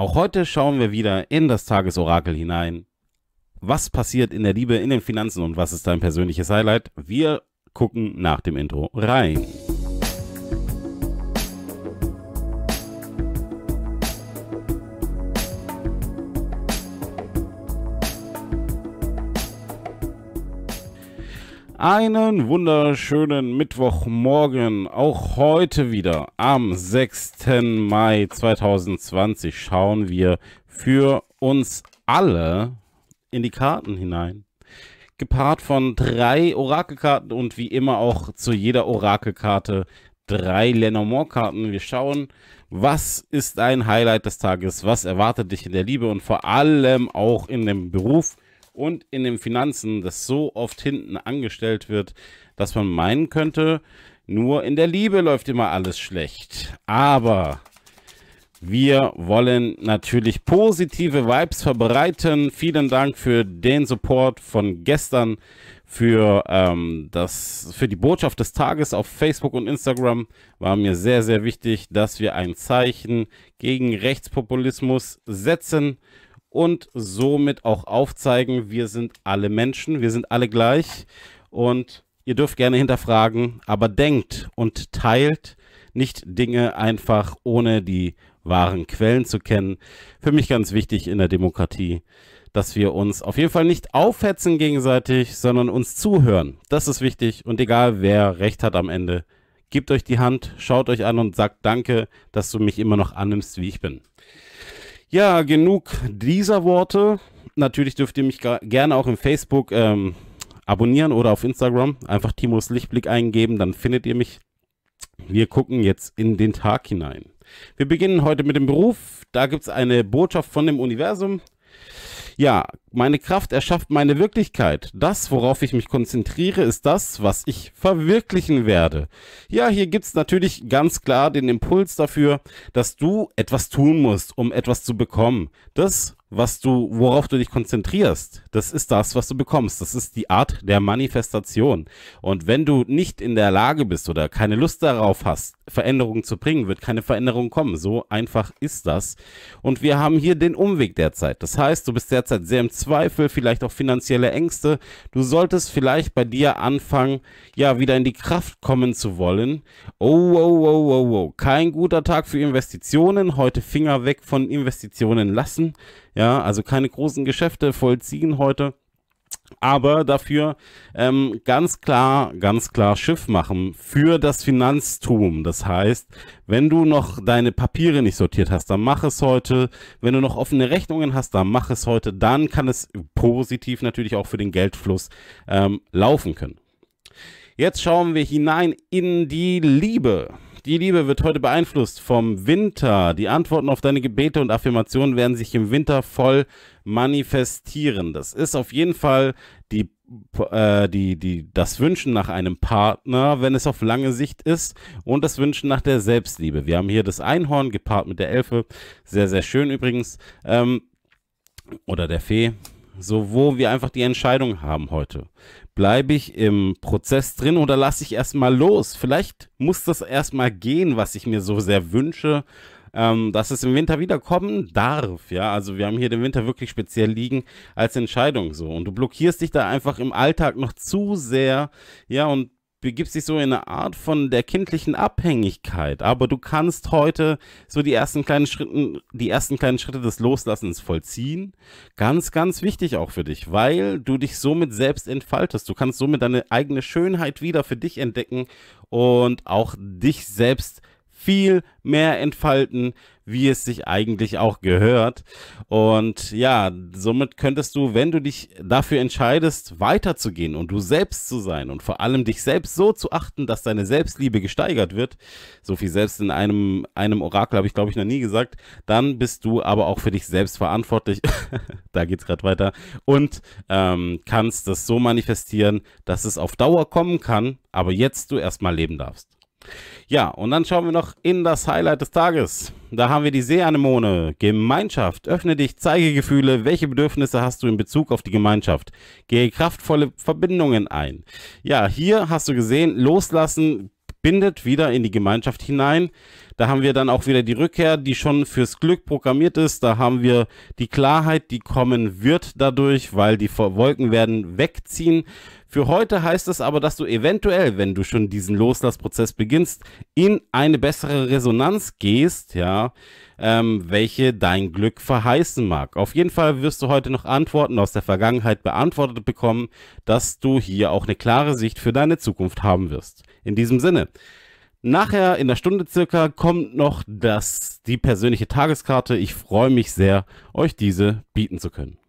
Auch heute schauen wir wieder in das Tagesorakel hinein. Was passiert in der Liebe, in den Finanzen und was ist dein persönliches Highlight? Wir gucken nach dem Intro rein. Einen wunderschönen Mittwochmorgen, auch heute wieder am 6. Mai 2020 schauen wir für uns alle in die Karten hinein. Gepaart von drei Orakelkarten und wie immer auch zu jeder Orakelkarte drei Lenormand-Karten. Wir schauen, was ist ein Highlight des Tages, was erwartet dich in der Liebe und vor allem auch in dem Beruf und in den Finanzen das so oft hinten angestellt wird, dass man meinen könnte, nur in der Liebe läuft immer alles schlecht. Aber wir wollen natürlich positive Vibes verbreiten. Vielen Dank für den Support von gestern, für, ähm, das, für die Botschaft des Tages auf Facebook und Instagram. War mir sehr, sehr wichtig, dass wir ein Zeichen gegen Rechtspopulismus setzen und somit auch aufzeigen, wir sind alle Menschen, wir sind alle gleich und ihr dürft gerne hinterfragen, aber denkt und teilt nicht Dinge einfach ohne die wahren Quellen zu kennen. Für mich ganz wichtig in der Demokratie, dass wir uns auf jeden Fall nicht aufhetzen gegenseitig, sondern uns zuhören. Das ist wichtig und egal wer recht hat am Ende, gebt euch die Hand, schaut euch an und sagt danke, dass du mich immer noch annimmst, wie ich bin. Ja, genug dieser Worte. Natürlich dürft ihr mich gerne auch im Facebook ähm, abonnieren oder auf Instagram. Einfach Timos Lichtblick eingeben, dann findet ihr mich. Wir gucken jetzt in den Tag hinein. Wir beginnen heute mit dem Beruf. Da gibt es eine Botschaft von dem Universum. Ja, meine Kraft erschafft meine Wirklichkeit. Das, worauf ich mich konzentriere, ist das, was ich verwirklichen werde. Ja, hier gibt's natürlich ganz klar den Impuls dafür, dass du etwas tun musst, um etwas zu bekommen. Das was du, worauf du dich konzentrierst, das ist das, was du bekommst. Das ist die Art der Manifestation. Und wenn du nicht in der Lage bist oder keine Lust darauf hast, Veränderungen zu bringen, wird keine Veränderung kommen. So einfach ist das. Und wir haben hier den Umweg derzeit. Das heißt, du bist derzeit sehr im Zweifel, vielleicht auch finanzielle Ängste. Du solltest vielleicht bei dir anfangen, ja, wieder in die Kraft kommen zu wollen. Oh, oh, oh, oh, oh. oh. Kein guter Tag für Investitionen. Heute Finger weg von Investitionen lassen. Ja, also keine großen Geschäfte vollziehen heute. Aber dafür ähm, ganz klar, ganz klar Schiff machen für das Finanztum. Das heißt, wenn du noch deine Papiere nicht sortiert hast, dann mach es heute. Wenn du noch offene Rechnungen hast, dann mach es heute. Dann kann es positiv natürlich auch für den Geldfluss ähm, laufen können. Jetzt schauen wir hinein in die Liebe. Die Liebe wird heute beeinflusst vom Winter. Die Antworten auf deine Gebete und Affirmationen werden sich im Winter voll manifestieren. Das ist auf jeden Fall die, äh, die, die, das Wünschen nach einem Partner, wenn es auf lange Sicht ist, und das Wünschen nach der Selbstliebe. Wir haben hier das Einhorn gepaart mit der Elfe. Sehr, sehr schön übrigens. Ähm, oder der Fee. So, wo wir einfach die Entscheidung haben heute. Bleibe ich im Prozess drin oder lasse ich erstmal los? Vielleicht muss das erstmal gehen, was ich mir so sehr wünsche, ähm, dass es im Winter wiederkommen darf. Ja, also wir haben hier den Winter wirklich speziell liegen als Entscheidung so. Und du blockierst dich da einfach im Alltag noch zu sehr. Ja, und begibst dich so in eine Art von der kindlichen Abhängigkeit, aber du kannst heute so die ersten kleinen Schritte, die ersten kleinen Schritte des Loslassens vollziehen. Ganz, ganz wichtig auch für dich, weil du dich somit selbst entfaltest. Du kannst somit deine eigene Schönheit wieder für dich entdecken und auch dich selbst viel mehr entfalten, wie es sich eigentlich auch gehört. Und ja, somit könntest du, wenn du dich dafür entscheidest, weiterzugehen und du selbst zu sein und vor allem dich selbst so zu achten, dass deine Selbstliebe gesteigert wird, so viel selbst in einem, einem Orakel habe ich glaube ich noch nie gesagt, dann bist du aber auch für dich selbst verantwortlich. da geht's gerade weiter. Und ähm, kannst das so manifestieren, dass es auf Dauer kommen kann, aber jetzt du erstmal leben darfst. Ja, und dann schauen wir noch in das Highlight des Tages. Da haben wir die Seeanemone. Gemeinschaft. Öffne dich, zeige Gefühle. Welche Bedürfnisse hast du in Bezug auf die Gemeinschaft? Gehe kraftvolle Verbindungen ein. Ja, hier hast du gesehen, loslassen bindet wieder in die Gemeinschaft hinein. Da haben wir dann auch wieder die Rückkehr, die schon fürs Glück programmiert ist. Da haben wir die Klarheit, die kommen wird dadurch, weil die Wolken werden wegziehen. Für heute heißt es aber, dass du eventuell, wenn du schon diesen Loslassprozess beginnst, in eine bessere Resonanz gehst, ja, ähm, welche dein Glück verheißen mag. Auf jeden Fall wirst du heute noch Antworten aus der Vergangenheit beantwortet bekommen, dass du hier auch eine klare Sicht für deine Zukunft haben wirst. In diesem Sinne. Nachher in der Stunde circa kommt noch das, die persönliche Tageskarte. Ich freue mich sehr, euch diese bieten zu können.